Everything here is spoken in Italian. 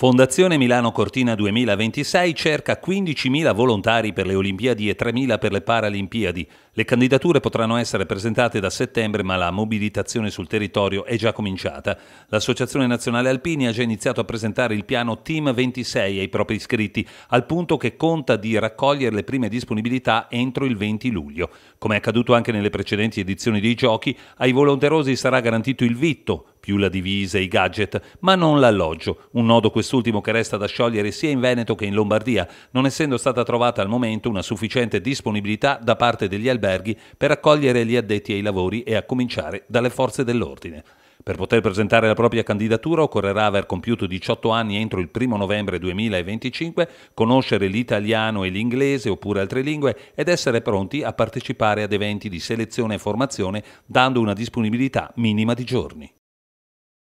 Fondazione Milano Cortina 2026 cerca 15.000 volontari per le Olimpiadi e 3.000 per le Paralimpiadi. Le candidature potranno essere presentate da settembre, ma la mobilitazione sul territorio è già cominciata. L'Associazione Nazionale Alpini ha già iniziato a presentare il piano Team 26 ai propri iscritti, al punto che conta di raccogliere le prime disponibilità entro il 20 luglio. Come è accaduto anche nelle precedenti edizioni dei giochi, ai volonterosi sarà garantito il vitto, più la divisa, i gadget, ma non l'alloggio, un nodo quest'ultimo che resta da sciogliere sia in Veneto che in Lombardia, non essendo stata trovata al momento una sufficiente disponibilità da parte degli alberghi per accogliere gli addetti ai lavori e a cominciare dalle forze dell'ordine. Per poter presentare la propria candidatura occorrerà aver compiuto 18 anni entro il 1 novembre 2025, conoscere l'italiano e l'inglese oppure altre lingue ed essere pronti a partecipare ad eventi di selezione e formazione dando una disponibilità minima di giorni.